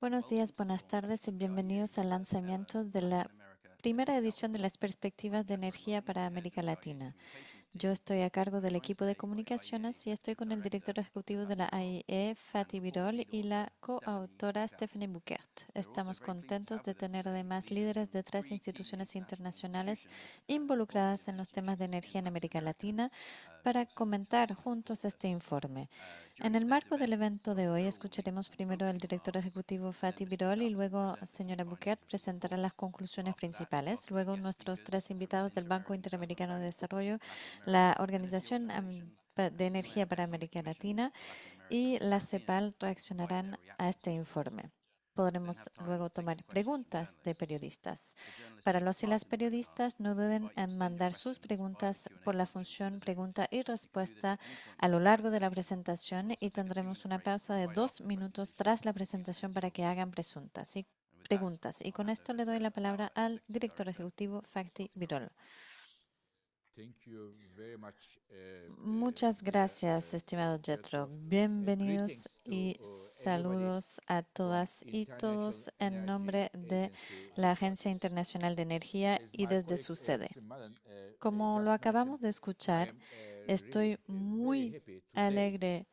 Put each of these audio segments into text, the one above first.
Buenos días, buenas tardes y bienvenidos al lanzamiento de la primera edición de las perspectivas de energía para América Latina. Yo estoy a cargo del equipo de comunicaciones y estoy con el director ejecutivo de la AIE, Fatih Birol, y la coautora Stephanie Bouquet. Estamos contentos de tener además líderes de tres instituciones internacionales involucradas en los temas de energía en América Latina uh, para comentar juntos este informe. Uh, en el marco del evento de hoy, escucharemos primero al director ejecutivo Fatih Birol y luego señora Bouquet presentará las conclusiones principales. Luego nuestros tres invitados del Banco Interamericano de Desarrollo, la Organización de Energía para América Latina y la CEPAL reaccionarán a este informe podremos luego tomar preguntas de periodistas. Para los y las periodistas, no duden en mandar sus preguntas por la función pregunta y respuesta a lo largo de la presentación y tendremos una pausa de dos minutos tras la presentación para que hagan presuntas y preguntas. Y con esto le doy la palabra al director ejecutivo Facti Virol. Eh, Muchas eh, gracias, eh, estimado Jetro. Bienvenidos y saludos a todas y todos en nombre de la Agencia Internacional de Energía y desde su sede. Como lo acabamos de escuchar, estoy muy alegre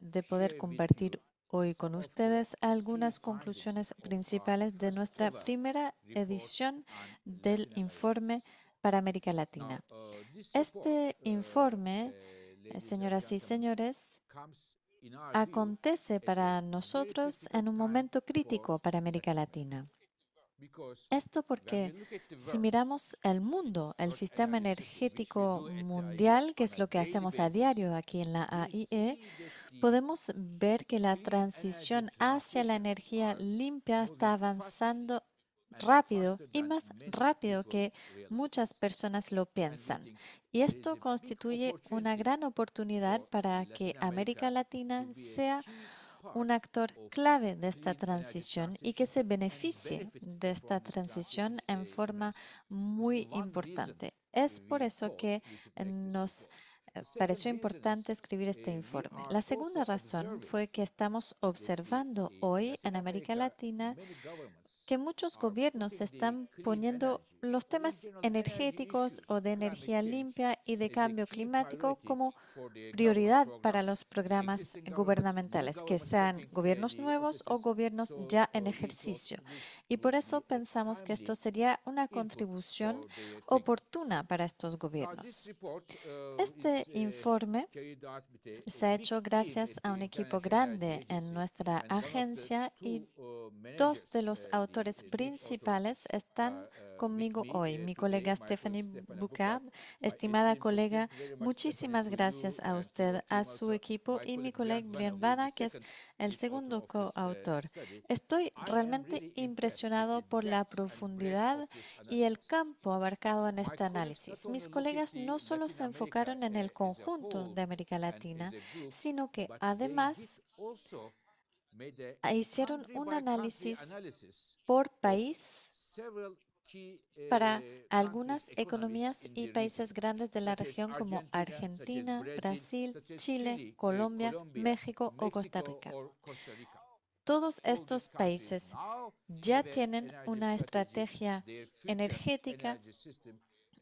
de poder compartir hoy con ustedes algunas conclusiones principales de nuestra primera edición del informe para América Latina. Oh, este eh, informe, eh, eh, señoras y señores, acontece para nosotros en un momento crítico para América Latina. Esto porque si miramos el mundo, el sistema energético mundial, que es lo que hacemos a diario aquí en la AIE, e, podemos ver que la transición hacia la energía limpia está avanzando rápido y más rápido que muchas personas lo piensan. Y esto constituye una gran oportunidad para que América Latina sea un actor clave de esta transición y que se beneficie de esta transición en forma muy importante. Es por eso que nos eh, pareció importante escribir este informe. La segunda razón fue que estamos observando hoy en América Latina que muchos gobiernos están poniendo los temas energéticos o de energía limpia y de cambio climático como prioridad para los programas gubernamentales, que sean gobiernos nuevos o gobiernos ya en ejercicio. Y por eso pensamos que esto sería una contribución oportuna para estos gobiernos. Uh, este uh, informe se ha hecho gracias a un equipo grande en nuestra agencia y uh, dos de los autores autores eh, principales están conmigo hoy. Mi colega Stephanie Bucard, estimada colega, muchísimas gracias a usted, a su equipo y mi colega Brian Vara, que es el segundo coautor. Estoy realmente impresionado por la profundidad y el campo abarcado en este análisis. Mis colegas no solo se enfocaron en el eh, conjunto de América Latina, sino que además Ah, hicieron un análisis por país eh, para algunas economías y países grandes de la región como Argentina, Brasil, Chile, eh, Colombia, México o Costa Rica. Todos estos países ya tienen una estrategia energética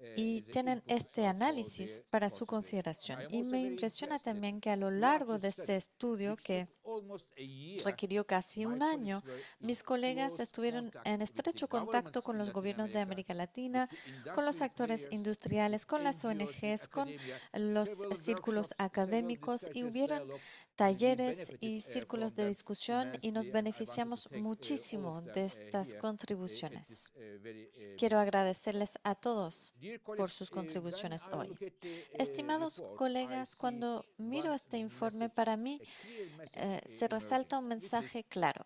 eh, y tienen este análisis para su consideración. Y me impresiona también que a lo largo de este estudio, que requirió casi un año, mis colegas estuvieron en estrecho contacto con los gobiernos de América Latina, con los actores industriales, con las ONGs, con los círculos académicos y hubieron talleres y eh, círculos de discusión y nos beneficiamos muchísimo de estas contribuciones. Quiero agradecerles a todos por sus eh, contribuciones hoy. Eh, Estimados colegas, cuando miro este informe, para mí se resalta un mensaje claro.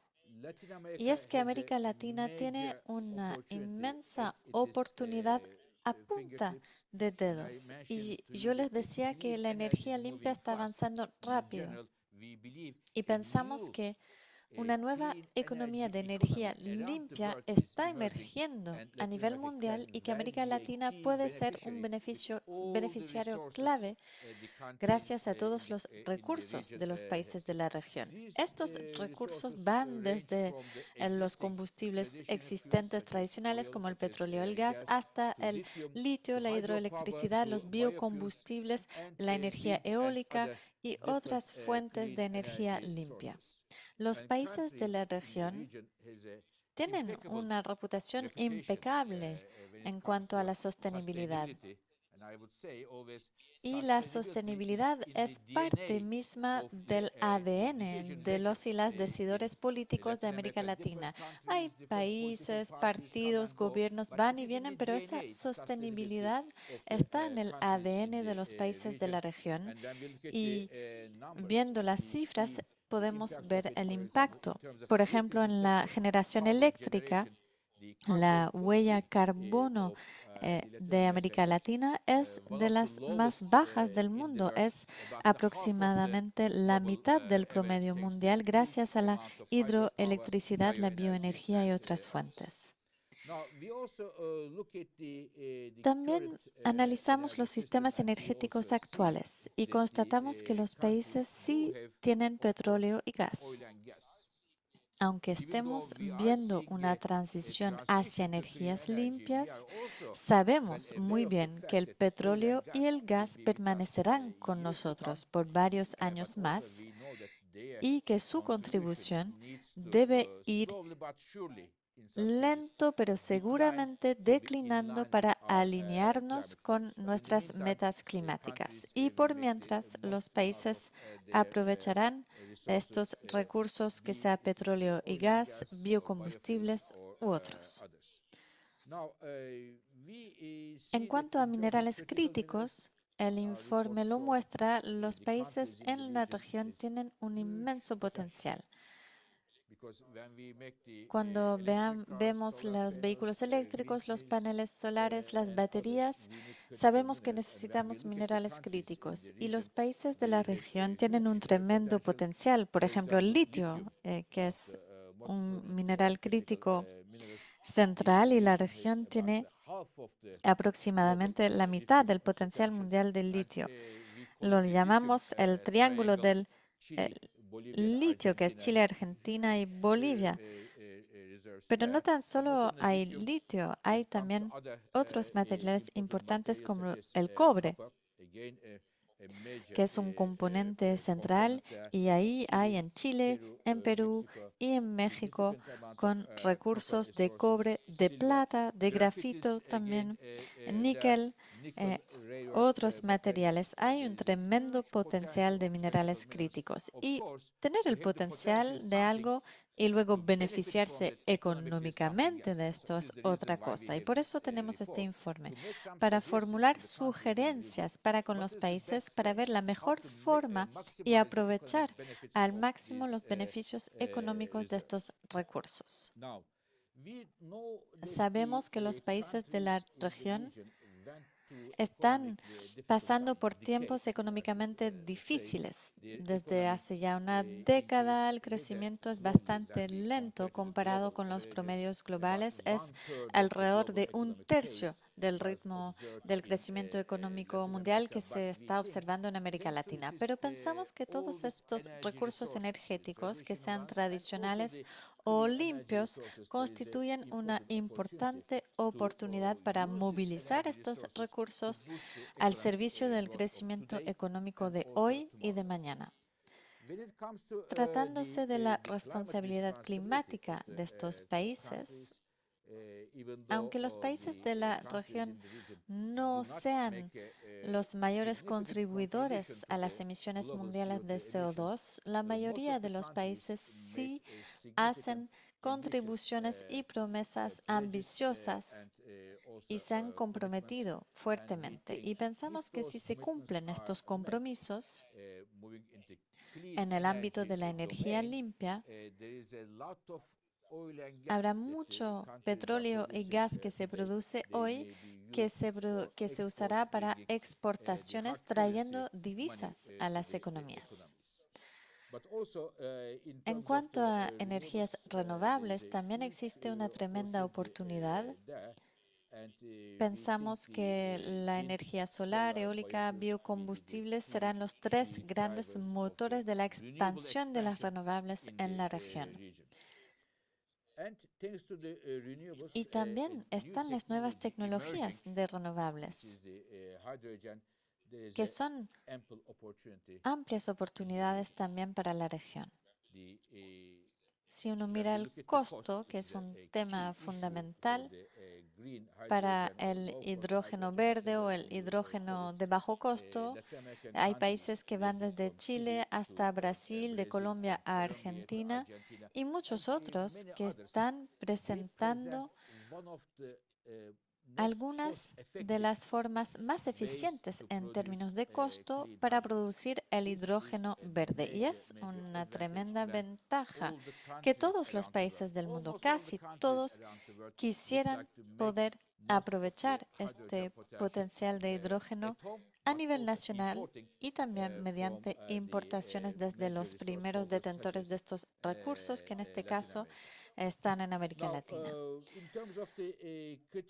Y es que América Latina tiene una inmensa oportunidad a punta de dedos. Y yo les decía que la energía limpia está avanzando rápido y pensamos que una eh, nueva economía de energía limpia está emergiendo a nivel mundial y que América Latina puede ser un beneficio, beneficiario clave eh, gracias a eh, todos los recursos de los países de la región. Estos recursos van desde los combustibles existentes tradicionales como el petróleo, y el gas, hasta el litio, la hidroelectricidad, los biocombustibles, la energía eólica y otras fuentes de energía limpia. Los países de la región tienen una reputación impecable en cuanto a la sostenibilidad. Y la sostenibilidad es parte misma del ADN de los y las decidores políticos de América Latina. Hay países, partidos, gobiernos van y vienen, pero esa sostenibilidad está en el ADN de los países de la región. Y viendo las cifras, podemos ver el impacto. Por ejemplo, en la generación eléctrica, la huella eh, carbono eh, ah, de América Latina eh, es de las más bajas del mundo. Es aproximadamente la mitad del promedio mundial gracias a la hidroelectricidad, la bioenergía y otras fuentes. Eh, eh, también eh, analizamos los sistemas energéticos actuales y constatamos que los países sí tienen petróleo y gas. Aunque estemos viendo una transición hacia energías limpias, sabemos muy bien que el petróleo y el gas permanecerán con nosotros por varios años más y que su contribución debe ir lento pero seguramente declinando para alinearnos con nuestras metas climáticas. Y por mientras, los países eh, aprovecharán eh, estos recursos, que sea petróleo y gas, biocombustibles u eh, otros. En cuanto a minerales críticos, el informe lo muestra, los países en la región tienen un inmenso potencial. Eh, Cuando vemos los vehículos eh, eléctricos, los paneles solares, las eh, baterías, sabemos que necesitamos minerales críticos y los países de la región tienen un tremendo potencial. Por ejemplo, el litio, que es un mineral crítico central y la región tiene aproximadamente la mitad del potencial mundial del litio. Lo llamamos el triángulo del litio, que es Chile, Argentina y eh, Bolivia. Eh, eh, Pero no tan solo hay litio, hay también otros materiales importantes como el cobre, que es un componente central, y ahí hay en Chile, en Perú y en México, con recursos de cobre, de plata, de grafito también, níquel, eh, otros materiales. Hay un tremendo potencial de minerales críticos y tener el potencial de algo y luego beneficiarse económicamente de esto es otra cosa. Y por eso tenemos este informe, para formular sugerencias para con los países, para ver la mejor forma y aprovechar al máximo los beneficios económicos de estos recursos. Sabemos que los países de la región están pasando por tiempos económicamente difíciles. Desde hace ya una década el crecimiento es bastante lento comparado con los promedios globales. Es alrededor de un tercio del ritmo del crecimiento económico mundial que se está observando en América Latina. Pero pensamos que todos estos recursos energéticos, que sean tradicionales o limpios constituyen una importante oportunidad para movilizar estos recursos al servicio del pues, crecimiento económico de hoy y de mañana. Eh, Tratándose de la responsabilidad climática de estos eh, países, eh, Aunque los países de la región no sean los mayores contribuidores a las emisiones mundiales de CO2, la mayoría de los países sí hacen contribuciones y eh, promesas eh, ambiciosas y se han comprometido fuertemente. Y pensamos que si se cumplen estos compromisos en el ámbito de la energía limpia, Habrá mucho petróleo y gas que se produce hoy que se, usará para eh, exportaciones trayendo divisas a las economías. Eh, en cuanto a eh, energías renovables, también existe una tremenda oportunidad. Pensamos que la energía solar, eólica, biocombustibles serán los tres grandes motores de la expansión de las renovables en la región. Uh, y uh, también están las nuevas tecnologías de renovables, uh, que son amplias oportunidades también para la región si uno mira el costo, que es un eh, tema fundamental eh, para el hidrógeno verde o el hidrógeno de bajo eh, costo, hay países que van desde Chile hasta Brasil, de Colombia a Argentina y muchos otros que están presentando algunas de las formas más eficientes en términos de eh, costo para producir el hidrógeno verde. Y es una tremenda ventaja que todos los países del mundo, casi todos, quisieran poder aprovechar este potencial de hidrógeno a nivel nacional y también eh, mediante eh, importaciones desde los primeros detentores de estos recursos, que en este caso están en América Latina. Uh, uh,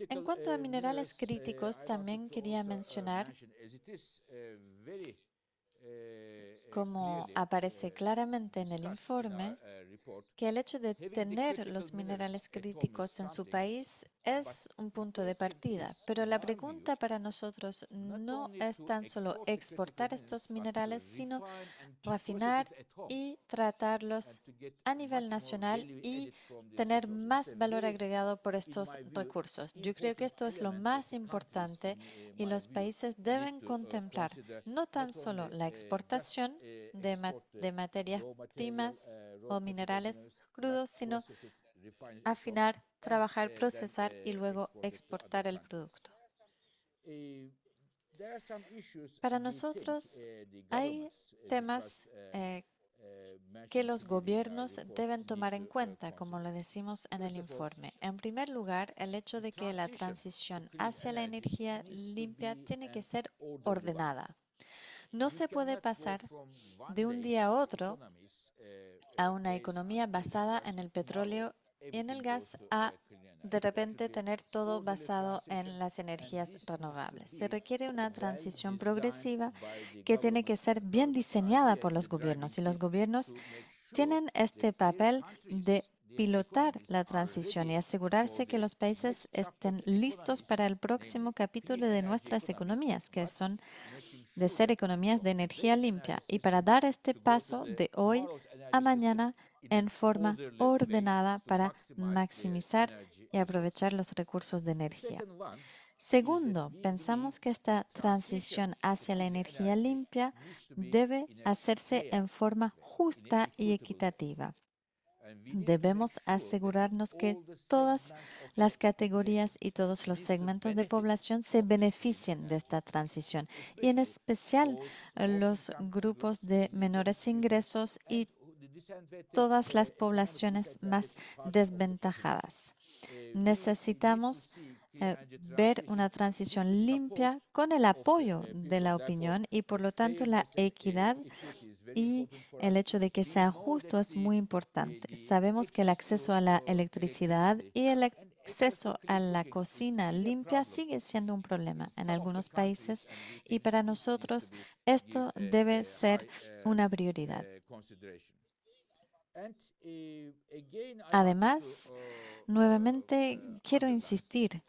en cuanto a minerales uh, críticos, también quería mencionar, como aparece claramente en el informe, que el hecho de tener los minerales críticos en su país es un punto de partida, pero la pregunta para nosotros no es tan solo exportar estos minerales, sino refinar y tratarlos a nivel nacional y tener más valor agregado por estos recursos. Yo creo que esto es lo más importante y los países deben contemplar no tan solo la exportación de, de materias primas o minerales crudos, sino afinar, trabajar, procesar y uh, luego exportar el producto. Eh, Para nosotros eh, hay eh, temas que los uh, gobiernos deben tomar en uh, cuenta, como lo decimos en el informe. En primer lugar, el hecho de que la transición hacia la energía limpia tiene que ser ordenada. No se puede pasar de un día a otro a una economía basada en el petróleo y en el gas a de repente tener todo basado en las energías renovables. Se requiere una transición progresiva que tiene que ser bien diseñada por los gobiernos y los gobiernos tienen este papel de pilotar la transición y asegurarse que los países estén listos para el próximo capítulo de nuestras economías, que son de ser economías de energía limpia, y para dar este paso de hoy a mañana en forma ordenada para maximizar y aprovechar los recursos de energía. Segundo, pensamos que esta transición hacia la energía limpia debe hacerse en forma justa y equitativa. Debemos asegurarnos que todas las categorías y todos los segmentos de población se beneficien de esta transición, y en especial los grupos de menores ingresos y todas las poblaciones más desventajadas. Necesitamos eh, ver una transición limpia con el apoyo de la opinión y, por lo tanto, la equidad y el hecho de que sea justo es muy importante. Sabemos que el acceso a la electricidad y el acceso a la cocina limpia sigue siendo un problema en algunos países y para nosotros esto debe ser una prioridad. Eh, Además, uh, nuevamente uh, quiero insistir,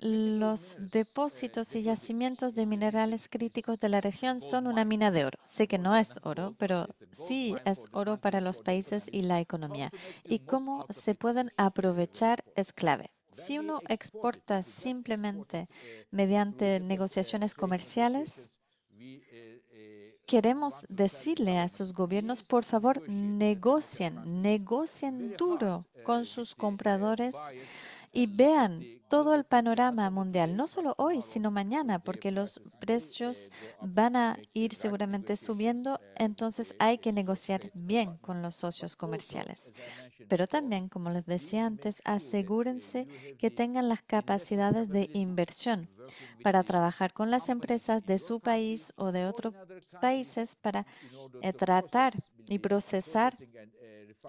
los eh, depósitos y yacimientos de minerales críticos de la región son una mina de oro. Sé que no es oro, pero sí es oro para los países y la economía. Y cómo se pueden aprovechar es clave. Si uno exporta simplemente eh, mediante negociaciones comerciales, queremos decirle a sus gobiernos, por favor, negocien, negocien duro con sus compradores y vean todo el panorama mundial, no solo hoy, sino mañana, porque los precios van a ir seguramente subiendo, entonces hay que negociar bien con los socios comerciales. Pero también, como les decía antes, asegúrense que tengan las capacidades de inversión para trabajar con las empresas de su país o de otros países para eh, tratar y procesar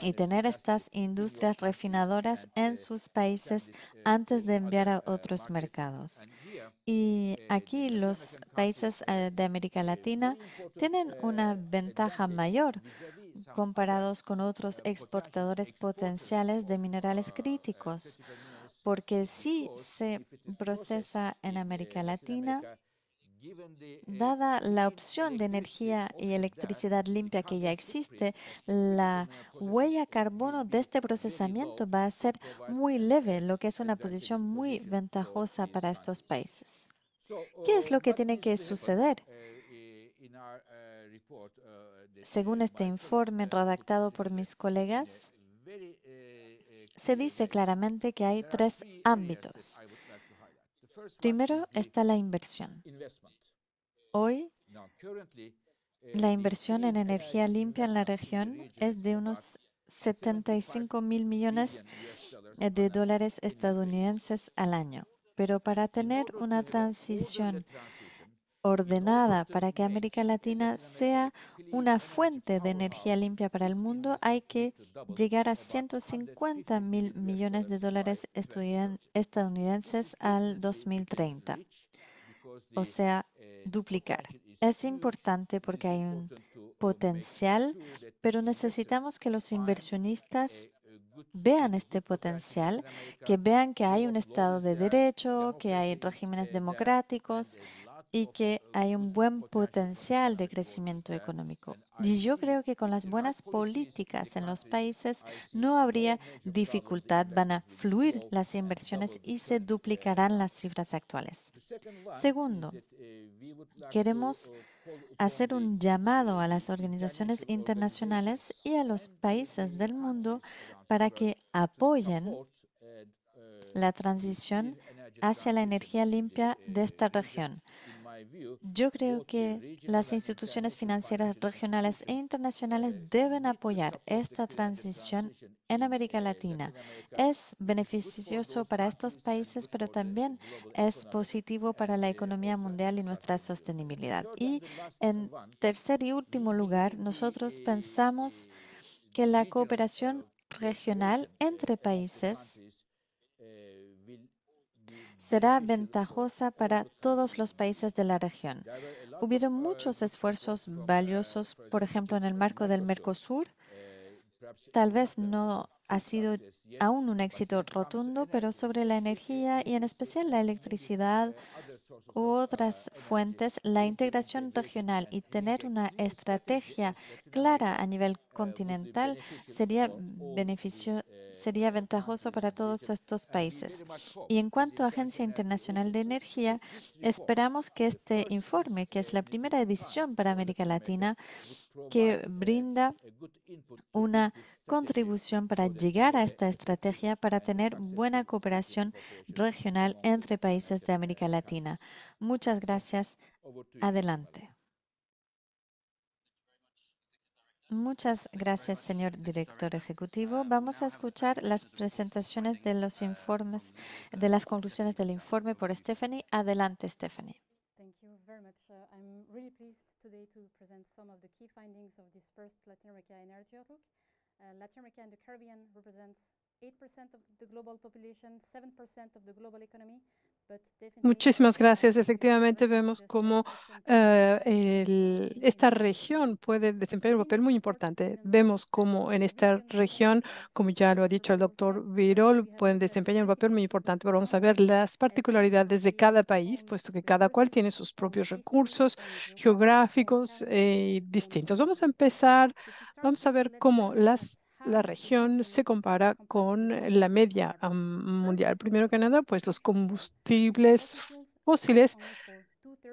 y tener estas industrias refinadoras en sus países antes de enviar a otros mercados. Y aquí los países eh, de América Latina tienen una ventaja mayor comparados con otros exportadores potenciales de minerales críticos, porque si se procesa en América Latina, eh, Dada la opción de energía y electricidad limpia que ya existe, la huella carbono de este procesamiento va a ser muy leve, lo que es una posición muy ventajosa para estos países. ¿Qué es uh, lo que tiene que suceder? Uh, uh, Según este informe redactado por mis colegas, se dice claramente que hay tres ámbitos. Primero está la inversión. Hoy, eh, la inversión en energía limpia en la región es de unos 75 mil millones eh, de dólares estadounidenses al año. Pero para tener una transición ordenada para que América Latina sea una fuente de energía limpia para el mundo, hay que llegar a 150 mil millones de dólares estadounidenses al 2030, o sea, duplicar. Es importante porque hay un potencial, pero necesitamos que los inversionistas vean este potencial, que vean que hay un Estado de Derecho, que hay regímenes democráticos, y que hay un buen potencial de crecimiento económico. Y yo creo que con las buenas políticas en los países no habría dificultad, van a fluir las inversiones y se duplicarán las cifras actuales. Segundo, queremos hacer un llamado a las organizaciones internacionales y a los países del mundo para que apoyen la transición hacia la energía limpia de esta región. Yo creo que las instituciones financieras regionales e internacionales deben apoyar esta transición en América Latina. Es beneficioso para estos países, pero también es positivo para la economía mundial y nuestra sostenibilidad. Y en tercer y último lugar, nosotros pensamos que la cooperación regional entre países será ventajosa para todos los países de la región. Hubieron muchos esfuerzos valiosos, por ejemplo, en el marco del Mercosur. Tal vez no ha sido aún un éxito rotundo, pero sobre la energía y en especial la electricidad u otras fuentes, la integración regional y tener una estrategia clara a nivel continental sería, beneficio, sería ventajoso para todos estos países. Y en cuanto a Agencia Internacional de Energía, esperamos que este informe, que es la primera edición para América Latina, que brinda una contribución para llegar a esta estrategia para tener buena cooperación regional entre países de América Latina. Muchas gracias. Adelante. Muchas gracias, señor director ejecutivo. Vamos a escuchar las presentaciones de los informes, de las conclusiones del informe por Stephanie. Adelante, Stephanie. Uh, Latin America and the Caribbean represents 8% of the global population, 7% of the global economy, Muchísimas gracias. Efectivamente, vemos cómo eh, esta región puede desempeñar un papel muy importante. Vemos cómo en esta región, como ya lo ha dicho el doctor Virol, pueden desempeñar un papel muy importante. Pero vamos a ver las particularidades de cada país, puesto que cada cual tiene sus propios recursos geográficos eh, distintos. Vamos a empezar, vamos a ver cómo las la región se compara con eh, la media mundial. Primero que nada, pues los combustibles fósiles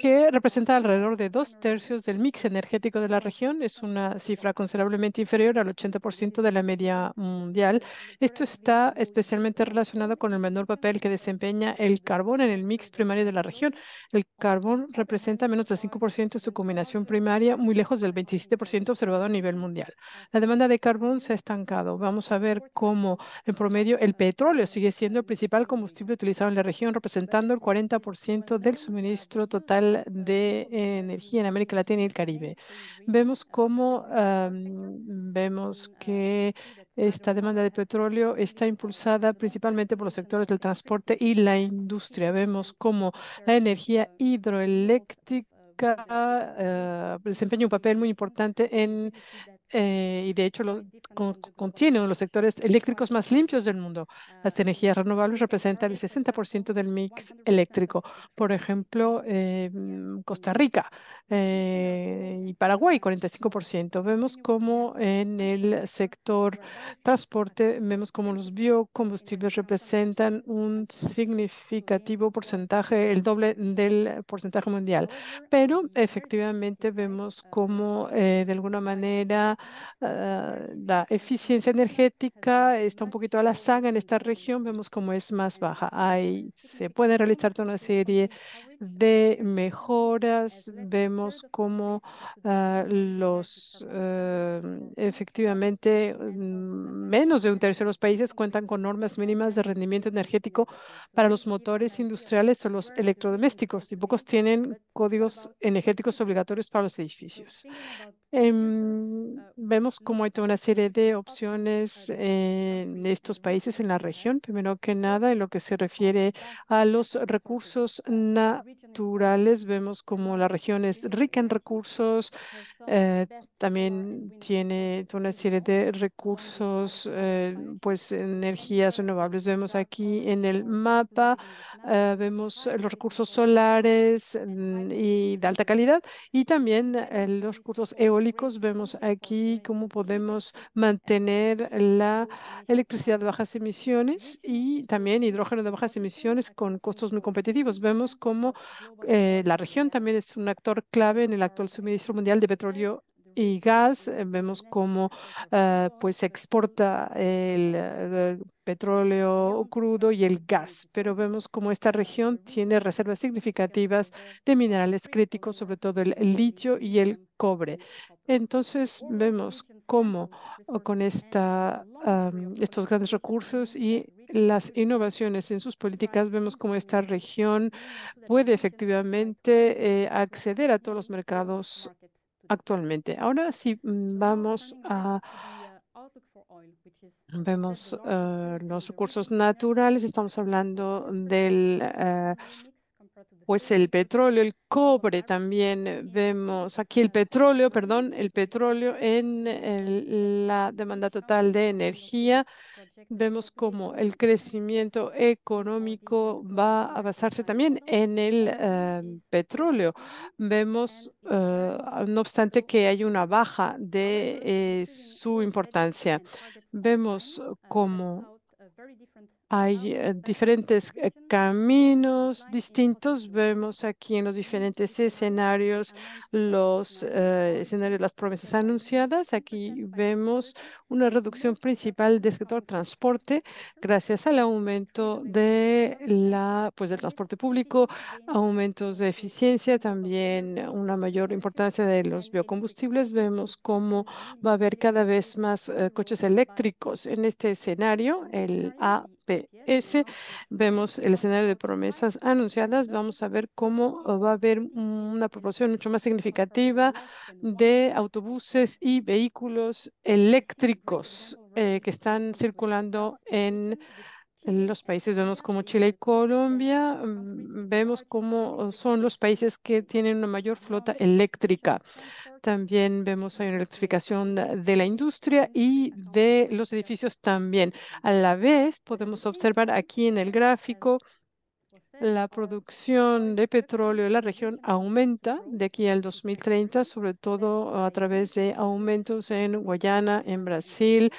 que representa alrededor de dos tercios del mix energético de la región. Es una cifra considerablemente inferior al 80% de la media mundial. Esto está especialmente relacionado con el menor papel que desempeña el carbón en el mix primario de la región. El carbón representa menos del 5% de su combinación primaria, muy lejos del 27% observado a nivel mundial. La demanda de carbón se ha estancado. Vamos a ver cómo, en promedio, el petróleo sigue siendo el principal combustible utilizado en la región, representando el 40% del suministro total de eh, energía en América Latina y el Caribe. Vemos cómo vemos que esta demanda de petróleo está impulsada principalmente por los sectores del transporte y la industria. Vemos cómo la energía hidroeléctrica eh, desempeña un papel muy importante en eh, y de hecho lo, contiene uno de los sectores eléctricos más limpios del mundo. Las energías renovables representan el 60% del mix eléctrico. Por ejemplo, eh, mm, Costa Rica eh, y Paraguay, 45%. Vemos cómo en el sector transporte, vemos cómo los biocombustibles representan un significativo porcentaje, el doble del porcentaje mundial. Pero efectivamente vemos cómo eh, de alguna manera ah, la eficiencia energética está un poquito a la saga en esta región, vemos cómo es más baja. Ahí se puede realizar toda una serie de mejoras. Vemos cómo los efectivamente menos de un tercio de los países cuentan con normas mínimas de rendimiento energético para los motores industriales o los electrodomésticos y pocos tienen códigos energéticos obligatorios para los edificios. Em, ah, vemos cómo hay toda una serie de ah, opciones en estos países en la región. Primero que nada, en lo que se refiere a los recursos naturales, vemos como la región es rica en recursos, pues, eh, también tiene toda una serie de recursos, eh, pues energías renovables. Vemos aquí en el mapa, eh, vemos los recursos solares mm, y de alta calidad y también los recursos eólicos Vemos aquí cómo podemos mantener la electricidad de bajas emisiones y también hidrógeno de bajas emisiones con costos muy competitivos. Vemos cómo eh, la región también es un actor clave en el actual suministro mundial de petróleo y gas. Vemos cómo eh, pues se exporta el, el, eh, petróleo crudo y el gas, pero vemos cómo esta región tiene reservas significativas de minerales críticos, sobre todo el litio y el cobre. Entonces vemos cómo con esta, estos grandes recursos y las innovaciones en sus políticas, vemos cómo esta región puede efectivamente eh, acceder a todos los mercados actualmente. Ahora sí mm, vamos a Vemos eh, los recursos naturales, estamos hablando del eh, pues el petróleo, el cobre también eh, vemos aquí el petróleo, perdón, el petróleo en la demanda total de energía. Em, vemos como el crecimiento económico va a basarse también en el petróleo. Vemos, no obstante, que hay una baja de eh, su importancia. Vemos cómo hay eh, diferentes eh, caminos distintos. Vemos aquí en los diferentes escenarios los eh, escenarios de las promesas anunciadas. Aquí vemos una reducción principal del sector transporte gracias al aumento de la, pues, del transporte público, aumentos de eficiencia, también una mayor importancia de los biocombustibles. Vemos cómo va a haber cada vez más coches eléctricos en este escenario, el A GPS, vemos el escenario de promesas anunciadas, vamos a ver cómo va a haber una proporción mucho más significativa de autobuses y vehículos eléctricos eh, que están circulando en los países vemos como Chile y Colombia, mm, vemos cómo son los países que tienen una mayor flota eléctrica. También vemos hay una electrificación de la industria y de los edificios también. A la vez, podemos observar aquí en el gráfico la producción de petróleo de la región aumenta de aquí al 2030, sobre todo a través de aumentos en Guayana, en Brasil,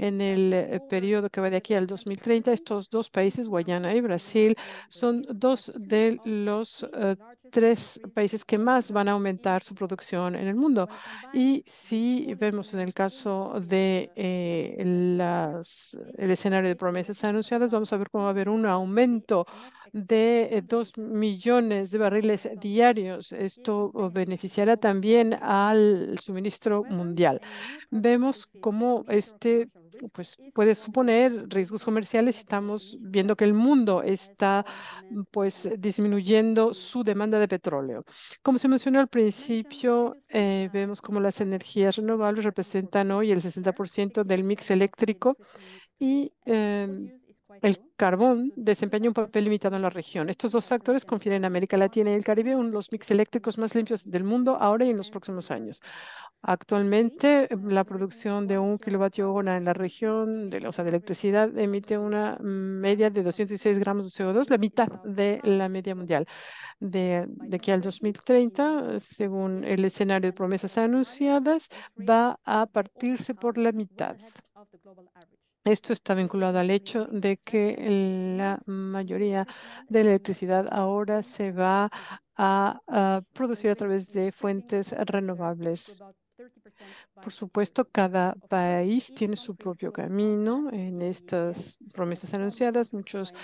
en el eh, periodo que va de aquí al 2030, estos dos países, Guayana y Brasil, son dos de los eh, tres países que más van a aumentar su producción en el mundo. Y si vemos en el caso de eh, el escenario de promesas anunciadas, vamos a ver cómo va a haber un aumento de dos millones de barriles diarios. Esto beneficiará también al suministro mundial. Vemos cómo este pues puede suponer riesgos comerciales. Estamos viendo que el mundo está mm, pues disminuyendo su demanda de petróleo. Como se mencionó al principio, eh, vemos como las energías renovables representan hoy el 60% del mix eléctrico y eh, el carbón desempeña un papel limitado en la región. Estos dos factores confieren a América Latina y el Caribe uno de los mix eléctricos más limpios del mundo ahora y en los próximos años. Actualmente, la producción de un kilovatio hora en la región de, o de electricidad emite una media de 206 gramos de CO2, la mitad de la media mundial. De, de aquí al 2030, según el escenario de promesas anunciadas, va a partirse por la mitad. Esto está vinculado al hecho de que la mayoría de la electricidad ahora se va a, a producir a través de fuentes renovables. Por supuesto, cada país tiene su propio camino en estas promesas anunciadas. Muchos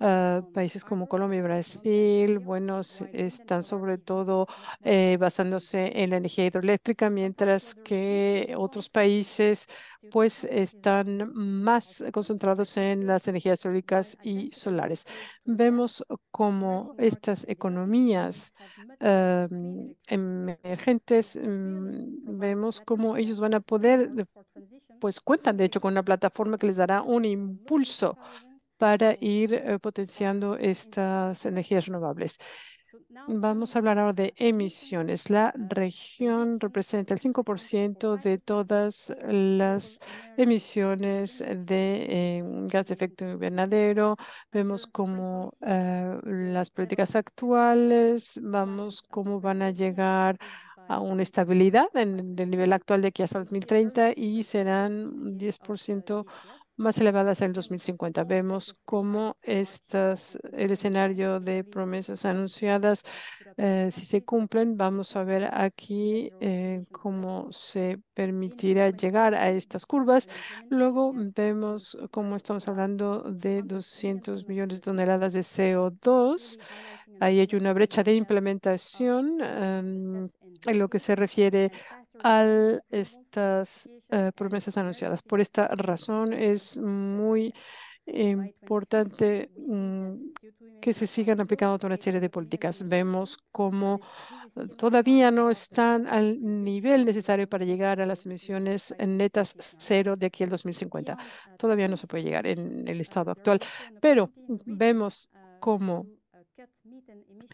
ah, países como Colombia y Brasil, bueno, están sobre todo eh, basándose en la energía hidroeléctrica, mientras que otros países pues están más concentrados en las energías eólicas y solares. Vemos cómo estas economías ah, emergentes vemos cómo ellos van a poder, pues cuentan de hecho con una plataforma que les dará un impulso para ir eh, potenciando estas energías renovables. Vamos a hablar ahora de emisiones. La región representa el 5% de todas las emisiones de gas de efecto invernadero. Vemos cómo eh, las políticas actuales, vamos cómo van a llegar a una estabilidad en, el nivel actual de aquí hasta 2030 y serán 10% más elevadas en 2050. Vemos cómo estas, el escenario de promesas anunciadas, eh, si se cumplen, vamos a ver aquí eh, cómo se permitirá llegar a estas curvas. Luego vemos cómo estamos hablando de 200 millones de toneladas de CO2 Ahí hay una brecha de implementación em, en lo que se refiere a estas eh, promesas anunciadas. Por esta razón es muy importante mm, que se sigan aplicando toda una serie de políticas. Vemos cómo eh, todavía no están al nivel necesario para llegar a las emisiones netas cero de aquí al 2050. Todavía no se puede llegar en el estado actual, pero vemos cómo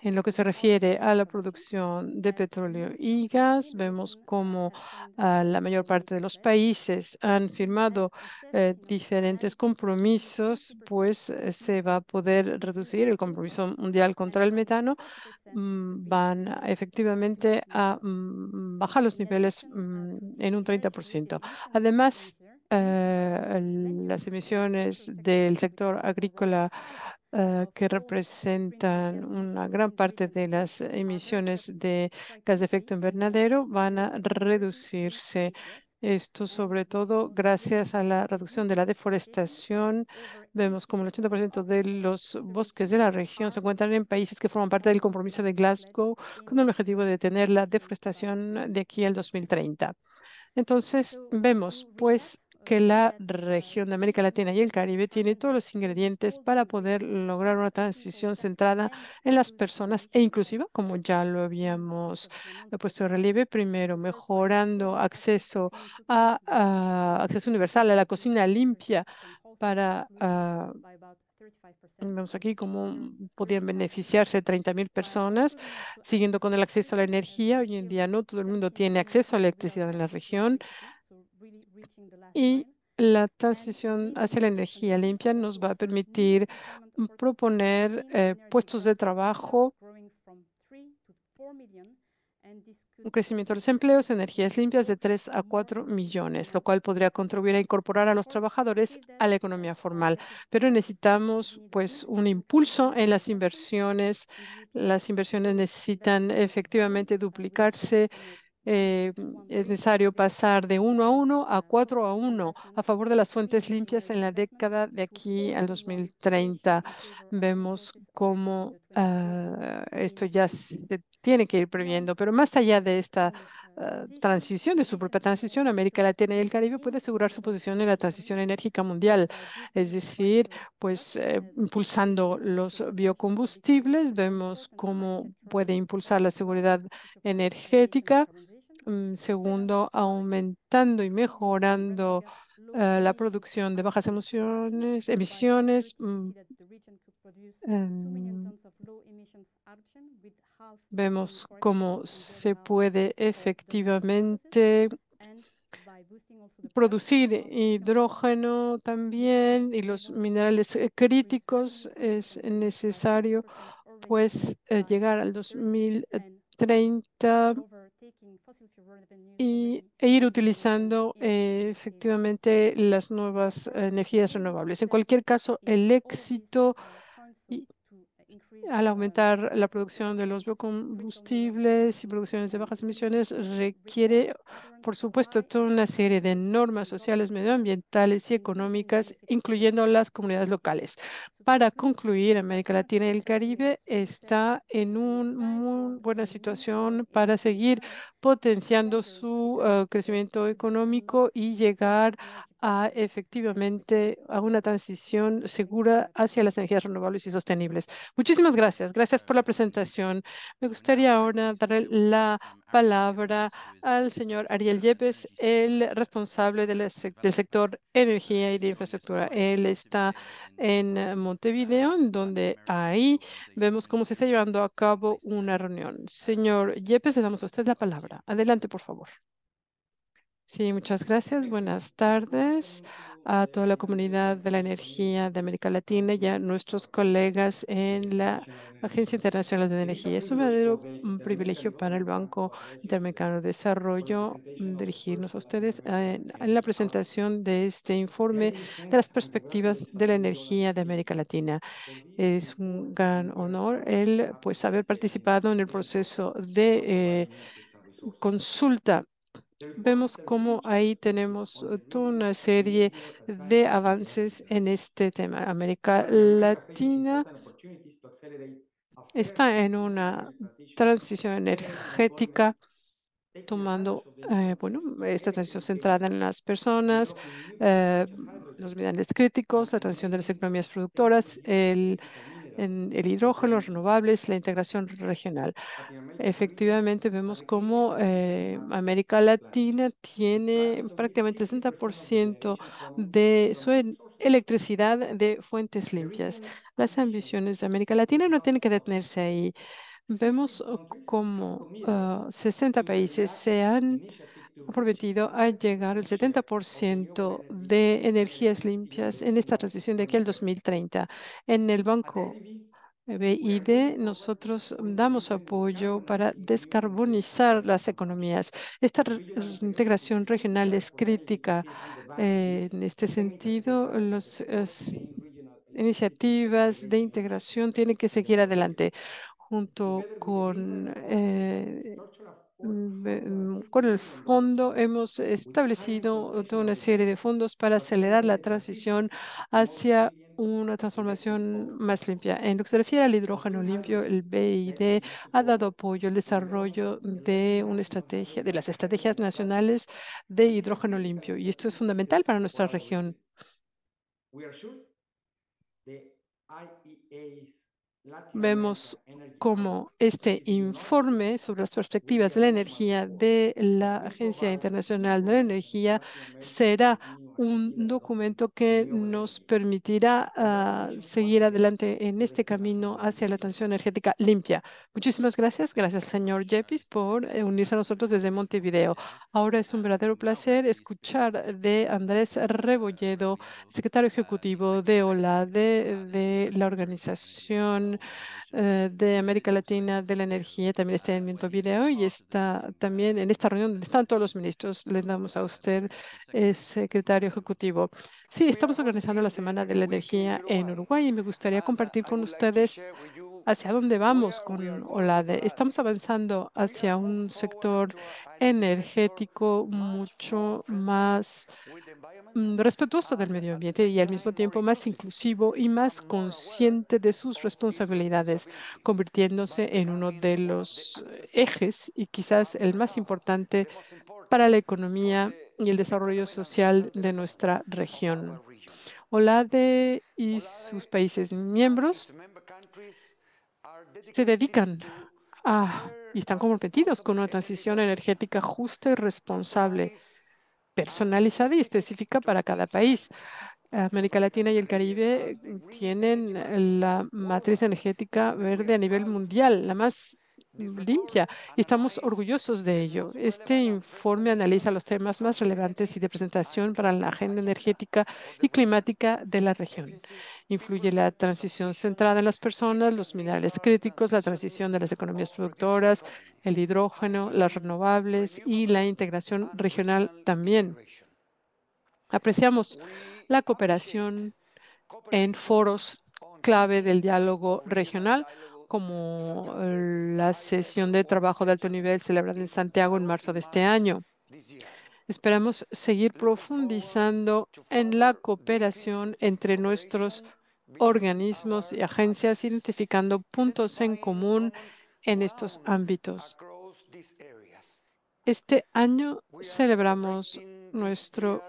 en lo que se refiere a la producción de petróleo y gas, vemos como la ah, mayor parte de los países han firmado eh, diferentes compromisos, pues eh, se va a poder reducir el compromiso mundial contra el metano. Mm, van efectivamente a mm, bajar los niveles mm, en un 30%. Además, eh, las emisiones del sector agrícola eh, que representan una gran parte de las emisiones de gas de efecto invernadero van a reducirse. Esto sobre todo gracias a la reducción de la deforestación. Vemos como el 80% de los bosques de la región se encuentran en países que forman parte del compromiso de Glasgow con el objetivo de detener la deforestación de aquí al 2030. Entonces, vemos pues que la región de América Latina y el Caribe tiene todos los ingredientes para poder lograr una transición centrada en las personas e inclusiva, como ya lo habíamos eh, puesto en relieve, primero mejorando acceso a, acceso universal a la cocina limpia para ah, Vemos aquí cómo podían beneficiarse 30.000 personas, siguiendo con el acceso a la energía. Hoy en día no todo el mundo tiene acceso a electricidad en la región. Y la transición hacia la energía limpia nos va a permitir mm, proponer eh, puestos de trabajo, un crecimiento de los empleos, energías limpias de 3 a 4 millones, lo cual podría contribuir a incorporar a los trabajadores a la economía formal. Pero necesitamos pues un impulso en las inversiones. Las inversiones necesitan efectivamente duplicarse eh, es necesario pasar de uno a uno a cuatro a uno a favor de las fuentes limpias en la década de aquí al 2030. Vemos cómo ah, esto ya se tiene que ir previendo, pero más allá de esta ah, transición, de su propia transición, América Latina y el Caribe puede asegurar su posición en la transición enérgica mundial, es decir, pues eh, impulsando los biocombustibles, vemos cómo puede impulsar la seguridad energética Mm, segundo, aumentando y mejorando eh, la producción de bajas emociones, emisiones. Mm, em, vemos cómo se puede efectivamente producir hidrógeno también y los minerales eh, críticos es necesario pues eh, llegar al 2030 y e ir utilizando eh, efectivamente las nuevas eh, energías renovables. En cualquier caso, el éxito uh, al aumentar la producción de los biocombustibles y producciones de bajas emisiones, requiere, por supuesto, toda una serie de normas sociales, medioambientales y económicas, incluyendo las comunidades locales. Para concluir, América Latina y el Caribe está en una muy buena situación para seguir potenciando su eh, crecimiento económico y llegar a efectivamente a una transición segura hacia las energías renovables y sostenibles. Muchas gracias. Gracias por la presentación. Me gustaría ahora darle la palabra al señor Ariel Yepes, el responsable del sector energía y de infraestructura. Él está en eh, Montevideo, en donde ahí vemos cómo se está llevando a cabo una reunión. Señor Yepes, le damos a usted la palabra. Adelante, por favor. Sí, muchas gracias. Buenas tardes a toda la comunidad de la energía de América Latina y a nuestros colegas en la Agencia Internacional de Energía. Es un verdadero mm, privilegio para el Banco Interamericano de Desarrollo dirigirnos a ustedes eh, en, la presentación de este informe de las perspectivas de la energía de América Latina. Es un gran honor el pues haber participado en el proceso de eh, consulta Vemos cómo ahí tenemos eh, toda una serie de avances en este tema. América Latina está en una transición energética tomando, eh, bueno, esta transición centrada en las personas, eh, los minerales críticos, la transición de las economías productoras, el en el hidrógeno, renovables, la integración regional. Efectivamente, vemos cómo eh, América Latina tiene prácticamente 60% de su electricidad de fuentes limpias. Las ambiciones de América Latina no tienen que detenerse ahí. Vemos eh, cómo 60 eh, países se han prometido a llegar al 70% de energías limpias en esta transición de aquí al 2030. En el Banco BID, nosotros damos apoyo para descarbonizar las economías. Esta integración regional es crítica. Eh, en este sentido, las iniciativas de integración tienen que seguir adelante junto con eh, Mm, mm, con el fondo hemos establecido eh, toda una serie de fondos para acelerar la transición hacia una transformación más limpia. En lo que se refiere al hidrógeno limpio, el BID ha dado apoyo al desarrollo de una estrategia, de las estrategias nacionales de hidrógeno limpio, y esto es fundamental para nuestra región vemos cómo este informe sobre las perspectivas de la energía de la Agencia Internacional de la Energía será un documento que nos permitirá seguir adelante en este camino hacia la atención energética limpia. Muchísimas gracias. Gracias, señor Yepis, por unirse a nosotros desde Montevideo. Ahora es un verdadero placer escuchar de Andrés Rebolledo, secretario ejecutivo de OLA, de, de la organización eh, de América Latina de la Energía también está en mi video y está también en esta reunión donde están todos los ministros. Le damos a usted, eh, secretario ejecutivo. Sí, estamos organizando la Semana de la Energía en Uruguay y me gustaría compartir con ustedes hacia dónde vamos con OLADE. Estamos avanzando hacia un sector energético mucho más mm, respetuoso del medio ambiente y al mismo tiempo más inclusivo y más consciente de sus responsabilidades, convirtiéndose en uno de los ejes y quizás el más importante para la economía y el desarrollo social de nuestra región. OLADE y sus países miembros se dedican a y están comprometidos con una transición energética justa y responsable, personalizada y específica para cada país. América Latina y el Caribe tienen la matriz energética verde a nivel mundial, la más limpia y estamos orgullosos de ello. Este informe analiza los temas más relevantes y de presentación para la agenda energética y climática de la región. Influye la transición centrada en las personas, los minerales críticos, la transición de las economías productoras, el hidrógeno, las renovables y la integración regional también. Apreciamos la cooperación en foros clave del diálogo regional como este, la sesión de trabajo de alto nivel celebrada en Santiago en marzo de este año. Esperamos seguir profundizando en la cooperación entre nuestros organismos y agencias, identificando puntos en común en estos ámbitos. Este año celebramos nuestro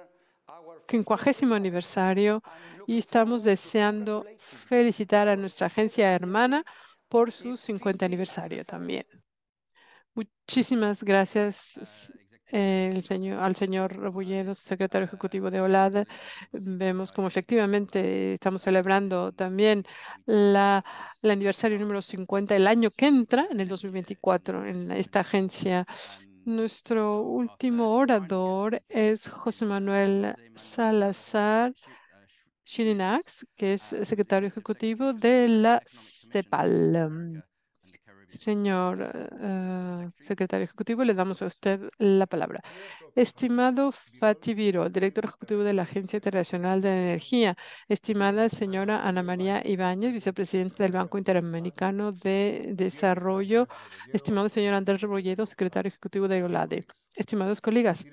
50 aniversario y estamos deseando felicitar a nuestra agencia hermana por su 50 pues aniversario también. Muchísimas gracias ah, eh, el señor, al señor Bulledo, secretario ejecutivo de OLAD. Vemos como efectivamente estamos celebrando también la, el aniversario número 50, el año que entra, en el 2024, en esta agencia. Nuestro último orador es José Manuel Salazar. Shininax, que es secretario ejecutivo de la CEPAL. Señor secretario ejecutivo, le damos a usted la palabra. Estimado Fatih Biro, director ejecutivo de la Agencia Internacional de Energía. Estimada señora Ana María Ibáñez, vicepresidente del Banco Interamericano de Desarrollo. Estimado señor Andrés Rebolledo, secretario ejecutivo de OLADE. Estimados colegas,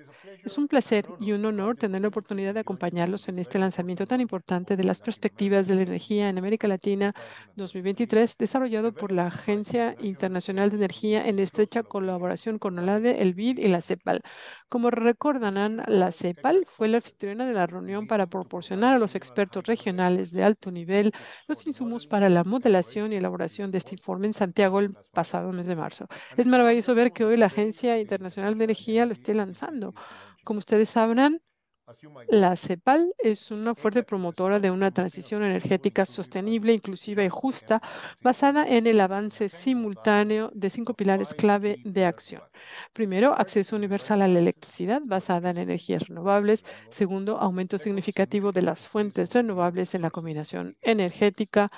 es un placer y un honor tener la oportunidad de acompañarlos en este lanzamiento tan importante de las perspectivas de la energía en América Latina 2023, desarrollado por la Agencia Internacional de Energía en estrecha colaboración con OLADE, el BID y la CEPAL. Como recordarán, la CEPAL fue la anfitriona de la reunión para proporcionar a los expertos regionales de alto nivel los insumos para la modelación y elaboración de este informe en Santiago el pasado mes de marzo. Es maravilloso ver que hoy la Agencia Internacional de Energía lo esté lanzando. Como ustedes sabrán, la CEPAL es una fuerte promotora de una transición energética sostenible, inclusiva y justa, basada en el avance simultáneo de cinco pilares clave de acción. Primero, acceso universal a la electricidad basada en energías renovables. Segundo, aumento significativo de las fuentes renovables en la combinación energética.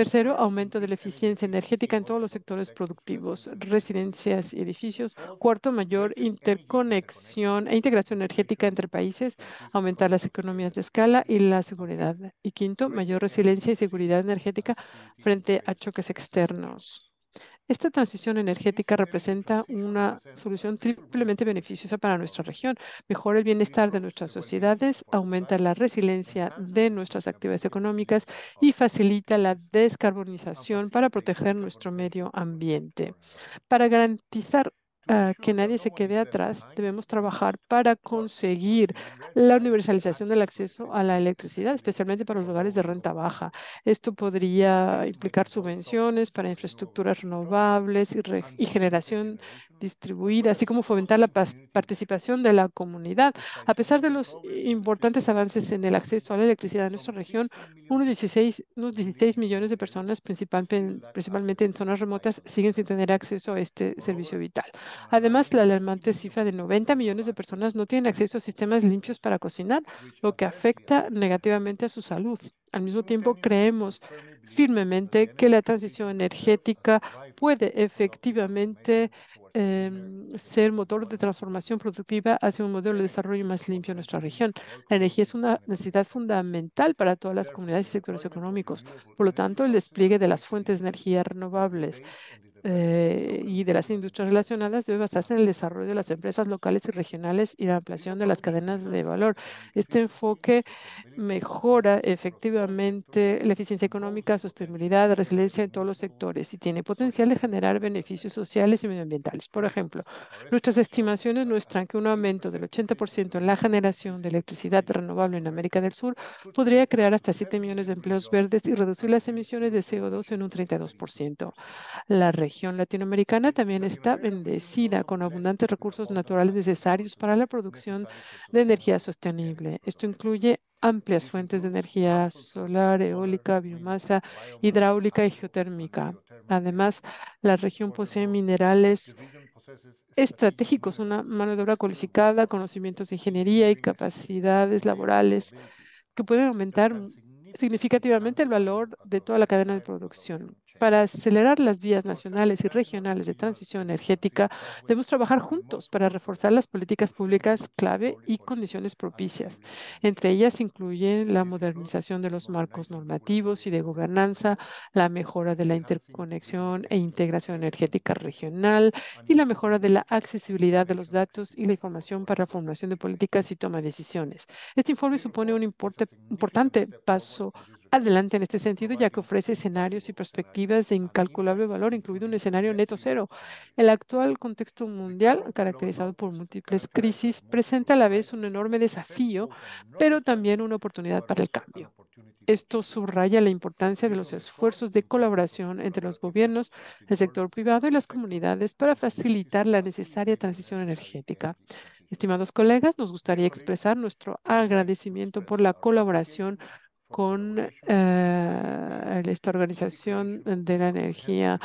Tercero, aumento de la eficiencia energética en todos los sectores productivos, residencias y edificios. Cuarto, mayor interconexión e integración energética entre países, aumentar las economías de escala y la seguridad. Y quinto, mayor resiliencia y seguridad energética frente a choques externos. Esta transición energética representa una solución triplemente beneficiosa para nuestra región. Mejora el bienestar de nuestras sociedades, aumenta la resiliencia de nuestras actividades económicas y facilita la descarbonización para proteger nuestro medio ambiente. Para garantizar Ah, que nadie se quede atrás, debemos trabajar para conseguir la universalización del acceso a la electricidad, especialmente para los lugares de renta baja. Esto podría implicar subvenciones para infraestructuras renovables y, generación distribuida, así como fomentar la participación de la comunidad. A pesar de los importantes avances en el acceso a la electricidad en nuestra región, unos unos 16 millones de personas, principalmente en zonas remotas, siguen sin tener acceso a este servicio vital. Además, la alarmante cifra de 90 millones de personas no tienen acceso a sistemas limpios para cocinar, lo que afecta negativamente a su salud. Al mismo tiempo, creemos firmemente que la transición energética puede efectivamente em, ser motor de transformación productiva hacia un modelo de desarrollo más limpio en nuestra región. La energía es una necesidad fundamental para todas las comunidades y sectores económicos. Por lo tanto, el despliegue de las fuentes de energía renovables eh, y de las industrias relacionadas debe basarse en el desarrollo de las empresas locales y regionales y la ampliación de las cadenas de valor. Este enfoque mejora efectivamente la eficiencia económica, sostenibilidad, resiliencia en todos los sectores y tiene potencial de generar beneficios sociales y medioambientales. Por ejemplo, nuestras estimaciones muestran que un aumento del 80% en la generación de electricidad renovable en América del Sur podría crear hasta 7 millones de empleos verdes y reducir las emisiones de CO2 en un 32%. La región región latinoamericana también está bendecida con abundantes recursos naturales necesarios para la producción de energía sostenible. Esto incluye amplias fuentes de energía solar, eólica, biomasa, hidráulica y geotérmica. Además, la región posee minerales estratégicos, una mano de obra cualificada, conocimientos de ingeniería y capacidades laborales que pueden aumentar significativamente el valor de toda la cadena de producción. Para acelerar las vías nacionales y regionales de transición energética, debemos trabajar juntos para reforzar las políticas este públicas clave y condiciones propicias. Entre ellas incluyen la este modernización de los marcos normativos y de gobernanza, la mejora de la interconexión e integración energética regional y la mejora de la accesibilidad de los datos y la información para la formación de políticas y toma de decisiones. Este informe supone un importante paso adelante en este sentido, ya que ofrece escenarios y perspectivas de incalculable valor, incluido un escenario neto cero. El actual contexto mundial, caracterizado por pues múltiples crisis, presenta a la vez un enorme desafío, pero también una oportunidad para el cambio. Esto subraya la importancia de los esfuerzos de colaboración entre los gobiernos, este el sector privado y las comunidades para facilitar la necesaria transición energética. Estimados colegas, nos gustaría expresar nuestro agradecimiento por la colaboración con eh, esta organización de la energía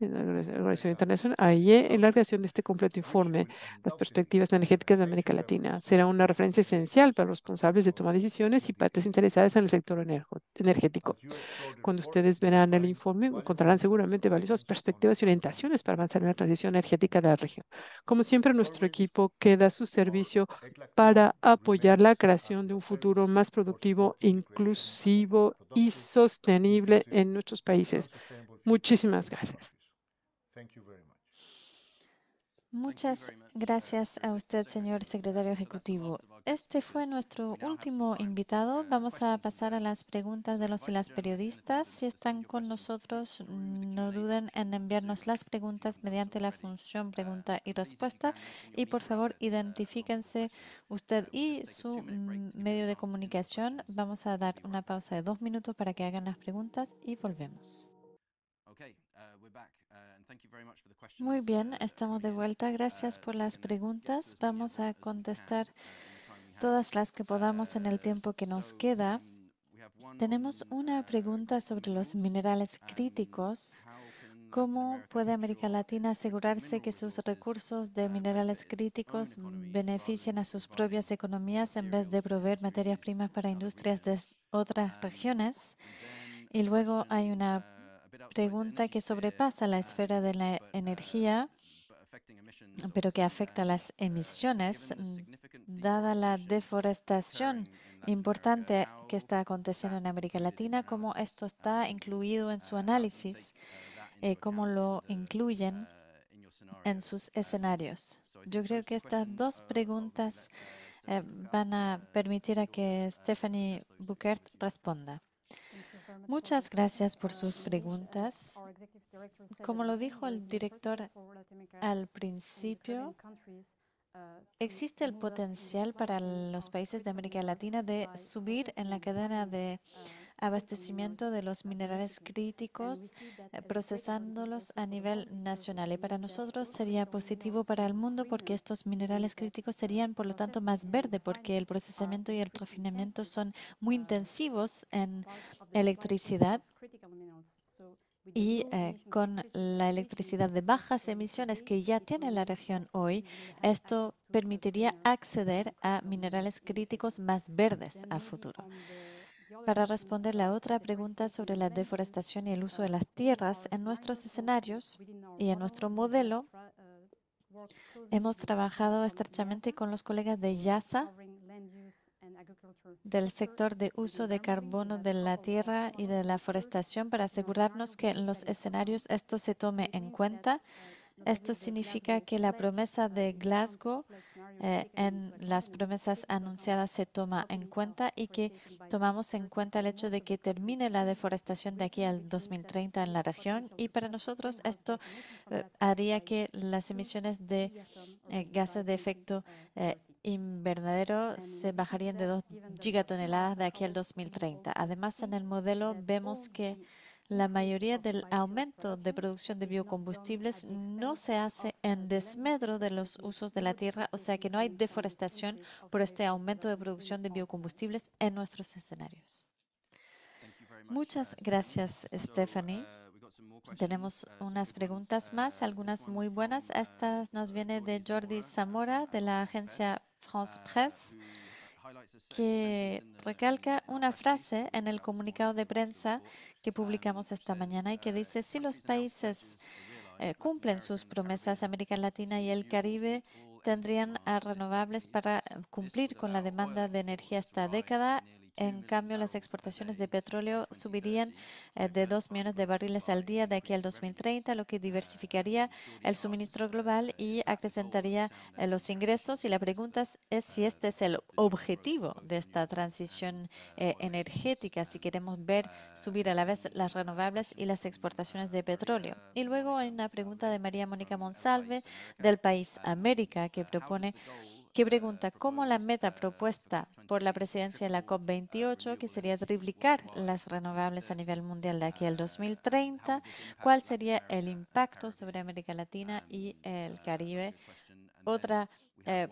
en la Organización Internacional. ahí eh, en la creación de este completo ah, informe las perspectivas energéticas de América Latina. Será una referencia esencial para los responsables de tomar decisiones y partes interesadas en el sector energético. Cuando ustedes verán el informe, encontrarán seguramente valiosas perspectivas y orientaciones para avanzar en la transición energética de la región. Como siempre, nuestro equipo queda a su servicio para apoyar la creación de un futuro más productivo, inclusivo y sostenible en nuestros países. Muchísimas gracias. Muchas gracias a usted, señor secretario ejecutivo. Este fue nuestro último invitado. Vamos a pasar a las preguntas de los y las periodistas. Si están con nosotros, no duden en enviarnos las preguntas mediante la función pregunta y respuesta. Y por favor, identifíquense usted y su mm, medio de comunicación. Vamos a dar una pausa de dos minutos para que hagan las preguntas y volvemos. Muy bien, uh, estamos de vuelta. Uh, Gracias por las preguntas. Vamos a contestar uh, todas las que podamos en el tiempo que nos queda. Um, Tenemos una pregunta sobre los minerales um, críticos. ¿Cómo puede América Latina asegurarse que sus recursos de minerales críticos beneficien a sus propias economías en vez de proveer materias primas para industrias de otras um, regiones? Y luego hay una pregunta que sobrepasa la ah, esfera de la uh, energía, pero que afecta uh, las emisiones, mm, dada la deforestación importante que está aconteciendo en América Latina, cómo esto uh, está incluido en su análisis, eh, cómo lo incluyen en sus um, escenarios. Yo creo que estas dos preguntas eh, van a permitir a que Stephanie Bukert responda. Muchas gracias por sus preguntas. Como lo dijo el director al principio, existe el potencial para los países de América Latina de subir en la cadena de abastecimiento de los minerales críticos, eh, procesándolos a nivel nacional. Y para nosotros sería positivo para el mundo porque estos minerales críticos serían, por lo tanto, más verde porque el procesamiento y el refinamiento son muy intensivos en electricidad y eh, con la electricidad de bajas emisiones que ya tiene la región hoy, esto permitiría acceder a minerales críticos más verdes a futuro para responder la otra pregunta sobre la deforestación y el uso de las tierras, en nuestros escenarios y en nuestro modelo hemos trabajado estrechamente con los colegas de YASA del sector de uso de carbono de la tierra y de la forestación para asegurarnos que en los escenarios esto se tome en cuenta. Esto significa que la promesa de Glasgow eh, en las promesas anunciadas se toma en cuenta y que tomamos en cuenta el hecho de que termine la deforestación de aquí al 2030 en la región. Y para nosotros esto eh, haría que las emisiones de eh, gases de efecto invernadero se bajarían de 2 gigatoneladas de aquí al 2030. Además, en el modelo vemos que la mayoría del aumento de producción de biocombustibles no se hace en desmedro de los usos de la tierra, o sea que no hay deforestación por este aumento de producción de biocombustibles en nuestros escenarios. Muchas gracias, Stephanie. Tenemos unas preguntas más, algunas muy buenas. Esta nos viene de Jordi Zamora, de la agencia France Presse que recalca una frase en el comunicado de prensa que um, publicamos esta mañana y que uh, dice, si los países eh, cumplen sus promesas, América Latina y el Caribe tendrían a renovables para cumplir con la demanda de energía esta década en cambio, las exportaciones de petróleo subirían eh, de 2 millones de barriles al día de aquí al 2030, lo que diversificaría el suministro global y acrecentaría eh, los ingresos. Y la pregunta es si este es el objetivo de esta transición eh, energética, si queremos ver subir a la vez las renovables y las exportaciones de petróleo. Y luego hay una pregunta de María Mónica Monsalve del país América que propone que pregunta cómo la meta propuesta por la presidencia de la COP28, que sería triplicar las renovables a nivel mundial de aquí al 2030, cuál sería el impacto sobre América Latina y el Caribe. Otra eh,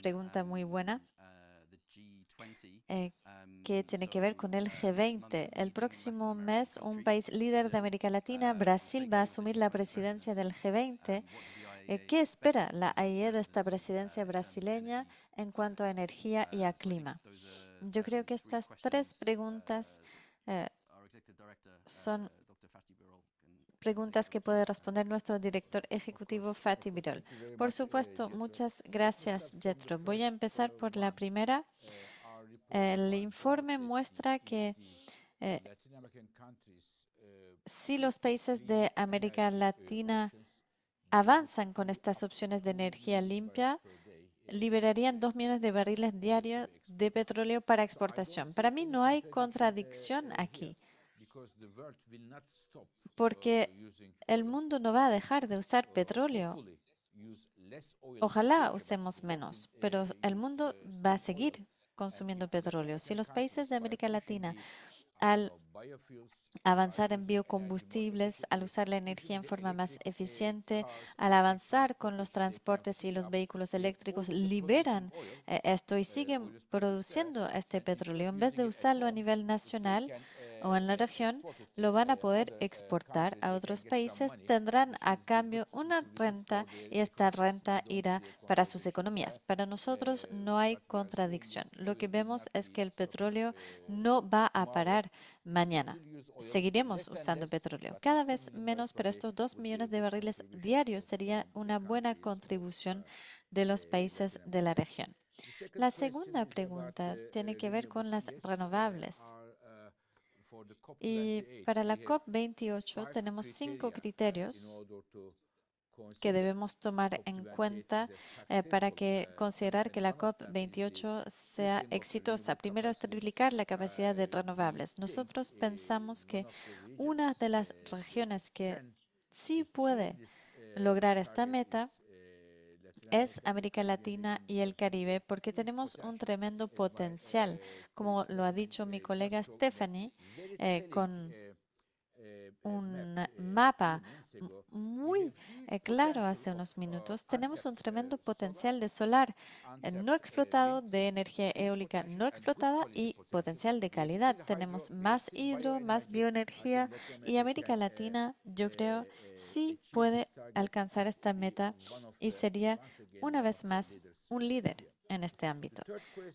pregunta muy buena. Eh, que tiene que ver con el G20. El próximo mes, un país líder de América Latina, Brasil, va a asumir la presidencia del G20. ¿Qué espera la AIE de esta presidencia brasileña en cuanto a energía y a clima? Yo creo que estas tres preguntas eh, son preguntas que puede responder nuestro director ejecutivo Fatih Birol. Por supuesto, muchas gracias, Jetro. Voy a empezar por la primera. El informe muestra que eh, si los países de América Latina avanzan con estas opciones de energía limpia, liberarían dos millones de barriles diarios de petróleo para exportación. Para mí no hay contradicción aquí, porque el mundo no va a dejar de usar petróleo. Ojalá usemos menos, pero el mundo va a seguir consumiendo petróleo. Si los países de América Latina al avanzar en biocombustibles, al usar la energía en forma más eficiente, al avanzar con los transportes y los vehículos eléctricos, liberan eh, esto y siguen produciendo este petróleo. En vez de usarlo a nivel nacional, o en la región lo van a poder exportar a otros países, tendrán a cambio una renta y esta renta irá para sus economías. Para nosotros no hay contradicción. Lo que vemos es que el petróleo no va a parar mañana. Seguiremos usando petróleo, cada vez menos, pero estos dos millones de barriles diarios sería una buena contribución de los países de la región. La segunda pregunta tiene que ver con las renovables. Y para la COP28 tenemos cinco criterios que debemos tomar en cuenta eh, para que eh, considerar que la COP28 sea exitosa. Primero es triplicar la capacidad de eh, renovables. Nosotros pensamos que una de las regiones que sí puede lograr esta meta es América Latina y el Caribe, porque tenemos un tremendo potencial, como lo ha dicho mi colega Stephanie, eh, con un eh, mapa muy eh, claro hace unos minutos, tenemos un tremendo potencial de solar eh, no explotado, de energía eólica no explotada y potencial de calidad. Tenemos más hidro, más bioenergía y América Latina, yo creo, sí puede alcanzar esta meta y sería una vez más un este líder en este ámbito.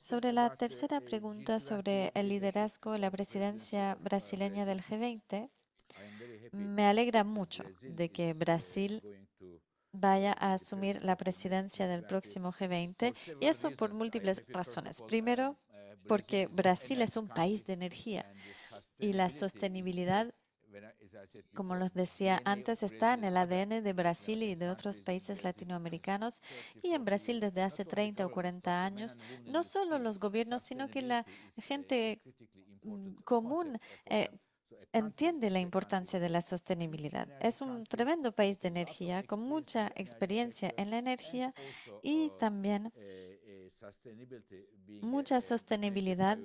Sobre la tercera pregunta sobre el liderazgo de la presidencia brasileña del G20, me alegra mucho de que Brasil vaya a asumir la presidencia del próximo G20 y eso por múltiples razones. Primero, eh, porque Brasil es un país de energía y la sostenibilidad, como les decía antes, está en el ADN de Brasil y de otros países latinoamericanos. Y en Brasil desde hace 30 o 40 años, no solo los gobiernos, sino que la gente este, común entiende la importancia de la sostenibilidad. Es un tremendo país de energía con mucha experiencia en la energía y también mucha sostenibilidad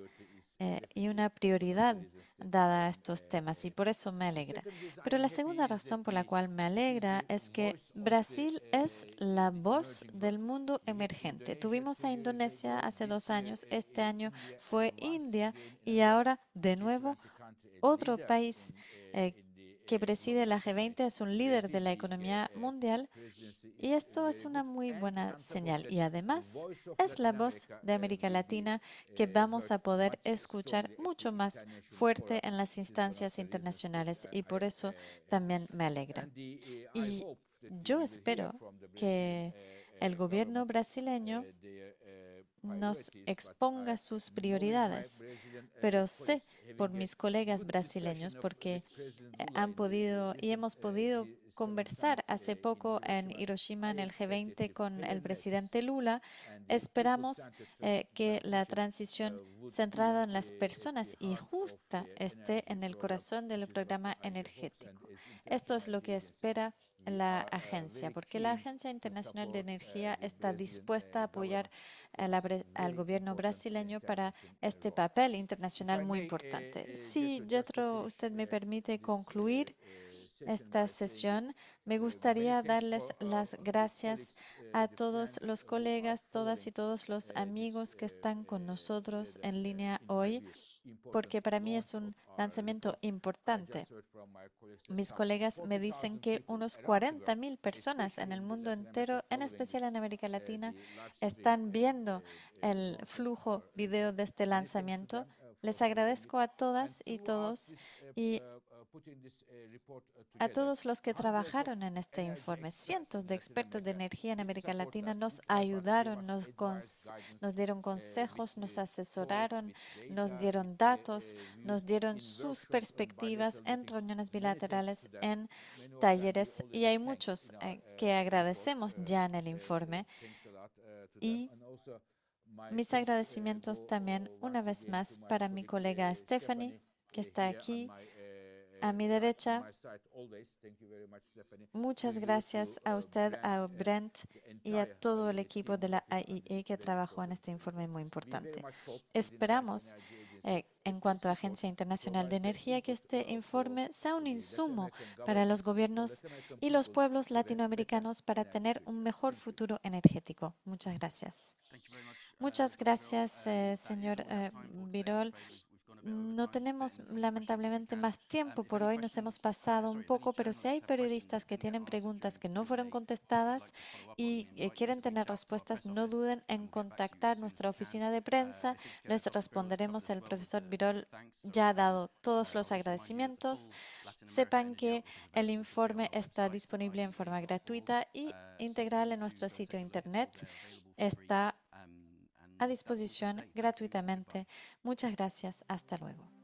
eh, y una prioridad dada a estos temas y por eso me alegra. Pero la segunda razón por la cual me alegra es que Brasil es la voz del mundo emergente. Tuvimos a Indonesia hace dos años, este año fue India y ahora de nuevo otro país eh, eh, eh, que preside la G20 es un líder de la economía mundial y esto es una muy buena señal. Y además es la voz de América Latina que vamos a poder escuchar mucho más fuerte en las instancias internacionales y por eso también me alegra. Y yo espero que el gobierno brasileño nos exponga sus prioridades, eh, pero pues, sé por mis colegas brasileños, porque eh, han eh, podido y hemos podido conversar hace poco en Hiroshima en el G20 con el presidente Lula, esperamos que la transición uh, centrada en las personas y justa esté en el corazón del programa energético. Esto es lo que espera la agencia, porque la Agencia Internacional de Energía está dispuesta a apoyar al gobierno brasileño para este papel internacional muy importante. Si, Jetro, usted me permite concluir esta sesión, me gustaría darles las gracias a todos los colegas, todas y todos los amigos que están con nosotros en línea hoy porque para mí es un lanzamiento importante. Mis colegas me dicen que unos 40.000 personas en el mundo entero, en especial en América eh, Latina, están viendo eh, eh, el flujo video de este lanzamiento. Les agradezco a todas y todos eh, eh, a todos los que trabajaron en este informe, cientos de expertos de energía en América Latina nos ayudaron, eh, nos, dieron consejos, nos asesoraron, nos dieron datos, nos dieron sus perspectivas en reuniones bilaterales, en talleres y hay muchos que agradecemos ya en el informe. Y mis agradecimientos también una vez más para mi colega Stephanie, que está aquí, a mi derecha. Muchas gracias a uh, usted, a uh, Brent y a todo el equipo de la AIE que trabajó en este informe muy importante. Esperamos, eh, en cuanto a Agencia Internacional de Energía, que este informe sea un insumo para los gobiernos y los pueblos latinoamericanos para tener un mejor futuro energético. Muchas gracias. Uh, Muchas gracias, eh, señor eh, no tenemos lamentablemente más tiempo por hoy, nos hemos pasado un poco, pero si hay periodistas que tienen preguntas que no fueron contestadas y eh, quieren tener respuestas, no duden en contactar nuestra oficina de prensa, les responderemos. El profesor Virol ya ha dado todos los agradecimientos. Sepan que el informe está disponible en forma gratuita y integral en nuestro sitio internet. Está a disposición gratuitamente. Muchas gracias. Hasta luego.